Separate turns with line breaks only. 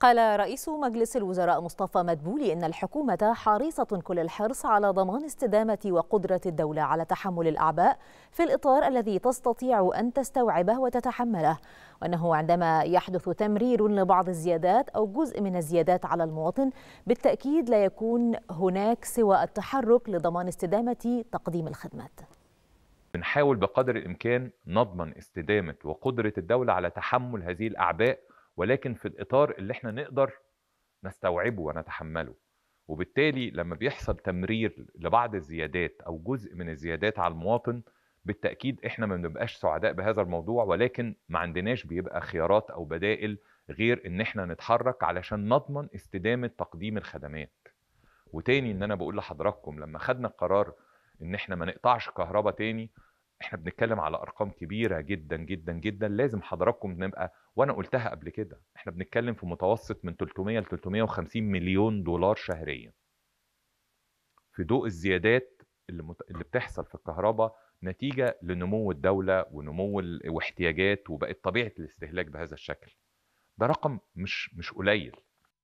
قال رئيس مجلس الوزراء مصطفى مدبولي إن الحكومة حريصة كل الحرص على ضمان استدامة وقدرة الدولة على تحمل الأعباء في الإطار الذي تستطيع أن تستوعبه وتتحمله وأنه عندما يحدث تمرير لبعض الزيادات أو جزء من الزيادات على المواطن بالتأكيد لا يكون هناك سوى التحرك لضمان استدامة تقديم الخدمات
بنحاول بقدر الإمكان نضمن استدامة وقدرة الدولة على تحمل هذه الأعباء ولكن في الاطار اللي احنا نقدر نستوعبه ونتحمله وبالتالي لما بيحصل تمرير لبعض الزيادات او جزء من الزيادات على المواطن بالتاكيد احنا ما بنبقاش سعداء بهذا الموضوع ولكن ما عندناش بيبقى خيارات او بدائل غير ان احنا نتحرك علشان نضمن استدامه تقديم الخدمات وتاني ان انا بقول لحضراتكم لما خدنا القرار ان احنا ما نقطعش كهرباء تاني احنا بنتكلم على ارقام كبيره جدا جدا جدا لازم حضراتكم نبقى وانا قلتها قبل كده احنا بنتكلم في متوسط من 300 ل 350 مليون دولار شهريا في ضوء الزيادات اللي, اللي بتحصل في الكهرباء نتيجه لنمو الدوله ونمو ال... واحتياجات وبقت طبيعه الاستهلاك بهذا الشكل ده رقم مش مش قليل